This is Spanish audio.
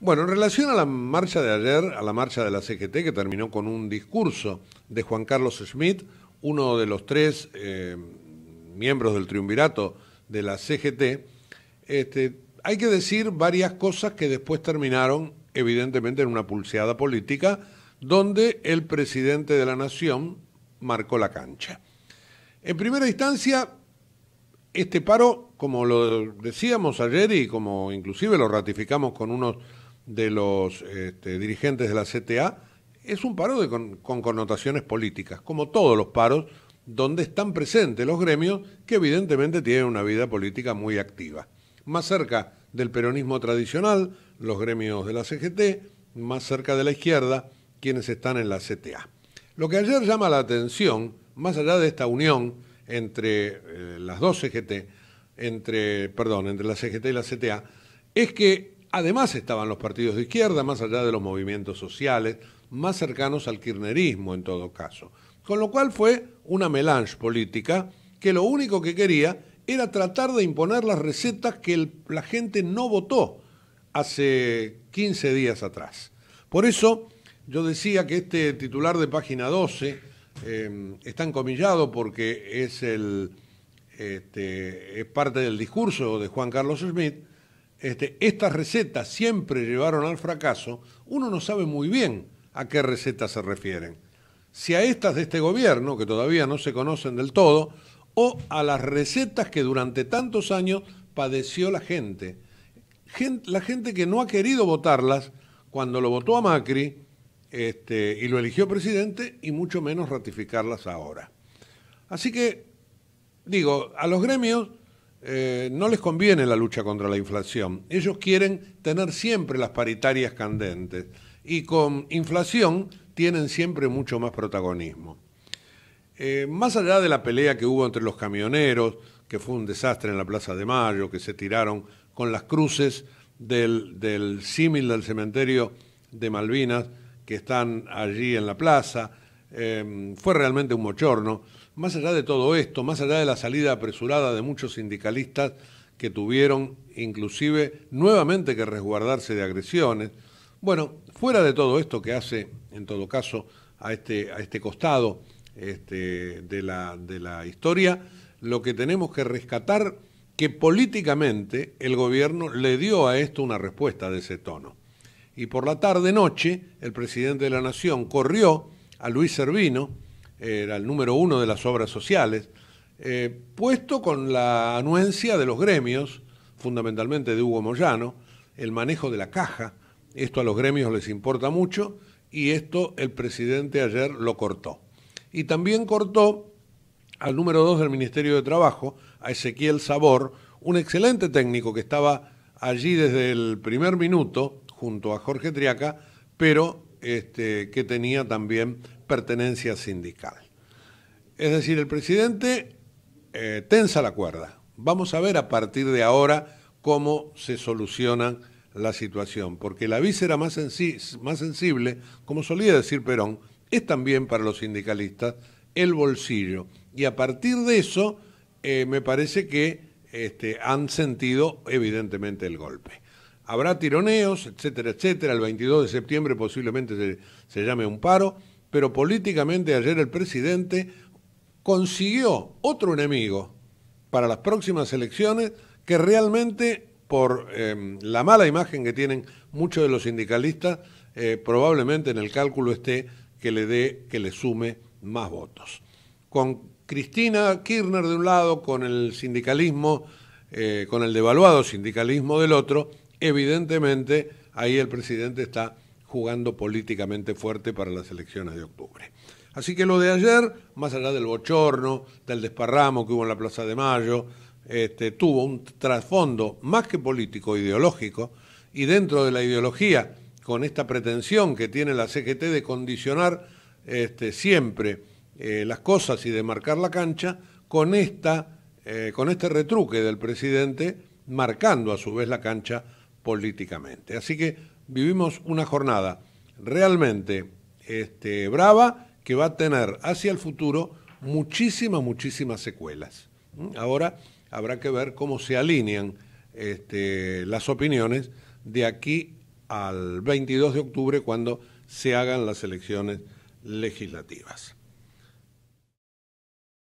Bueno, en relación a la marcha de ayer, a la marcha de la CGT, que terminó con un discurso de Juan Carlos Schmidt, uno de los tres eh, miembros del triunvirato de la CGT, este, hay que decir varias cosas que después terminaron, evidentemente, en una pulseada política, donde el presidente de la Nación marcó la cancha. En primera instancia, este paro, como lo decíamos ayer y como inclusive lo ratificamos con unos de los este, dirigentes de la CTA es un paro con, connotaciones políticas, como todos los paros donde están presentes los gremios que evidentemente tienen una vida política muy activa. Más cerca del peronismo tradicional, los gremios de la CGT, más cerca de la izquierda, quienes están en la CTA. Lo que ayer llama la atención, más allá de esta unión entre eh, las dos CGT, entre, perdón, entre la CGT y la CTA, es que Además estaban los partidos de izquierda, más allá de los movimientos sociales, más cercanos al kirchnerismo en todo caso. Con lo cual fue una melange política que lo único que quería era tratar de imponer las recetas que la gente no votó hace 15 días atrás. Por eso yo decía que este titular de página 12 eh, está encomillado porque es, este, es parte del discurso de Juan Carlos Schmidt este, estas recetas siempre llevaron al fracaso, uno no sabe muy bien a qué recetas se refieren. Si a estas de este gobierno, que todavía no se conocen del todo, o a las recetas que durante tantos años padeció la gente. la gente que no ha querido votarlas cuando lo votó a Macri este, y lo eligió presidente, y mucho menos ratificarlas ahora. Así que, digo, a los gremios eh, no les conviene la lucha contra la inflación. Ellos quieren tener siempre las paritarias candentes y con inflación tienen siempre mucho más protagonismo. Eh, más allá de la pelea que hubo entre los camioneros, que fue un desastre en la Plaza de Mayo, que se tiraron con las cruces del, símil del cementerio de Malvinas que están allí en la plaza, eh, fue realmente un mochorno. Más allá de todo esto, más allá de la salida apresurada de muchos sindicalistas que tuvieron inclusive nuevamente que resguardarse de agresiones, bueno, fuera de todo esto que hace, en todo caso, a este, a este costado este, de, la, de la historia, lo que tenemos que rescatar que políticamente el gobierno le dio a esto una respuesta de ese tono. Y por la tarde-noche, el presidente de la Nación corrió a Luis Servino, era el número uno de las obras sociales, eh, puesto con la anuencia de los gremios, fundamentalmente de Hugo Moyano, el manejo de la caja, esto a los gremios les importa mucho y esto el presidente ayer lo cortó. Y también cortó al número dos del Ministerio de Trabajo, a Ezequiel Sabor, un excelente técnico que estaba allí desde el primer minuto junto a Jorge Triaca, pero este, que tenía también pertenencia sindical. Es decir, el presidente eh, tensa la cuerda. Vamos a ver a partir de ahora cómo se soluciona la situación, porque la víscera más, más sensible, como solía decir Perón, es también para los sindicalistas el bolsillo. Y a partir de eso, eh, me parece que este, han sentido evidentemente el golpe. Habrá tironeos, etcétera, etcétera. El 22 de septiembre posiblemente se, llame un paro, pero políticamente ayer el presidente consiguió otro enemigo para las próximas elecciones que realmente por em, la mala imagen que tienen muchos de los sindicalistas, eh, probablemente en el cálculo esté que le dé, que le sume más votos. Con Cristina Kirchner de un lado, con el sindicalismo, eh, con el devaluado sindicalismo del otro, evidentemente ahí el presidente está jugando políticamente fuerte para las elecciones de octubre. Así que lo de ayer, más allá del bochorno, del desparramo que hubo en la Plaza de Mayo, este, tuvo un trasfondo más que político, ideológico, y dentro de la ideología, con esta pretensión que tiene la CGT de condicionar este, siempre eh, las cosas y de marcar la cancha, con, esta, eh, con este retruque del presidente, marcando a su vez la cancha políticamente. Así que vivimos una jornada realmente este, brava que va a tener hacia el futuro muchísimas, muchísimas secuelas. Ahora habrá que ver cómo se alinean este, las opiniones de aquí al 22 de octubre cuando se hagan las elecciones legislativas.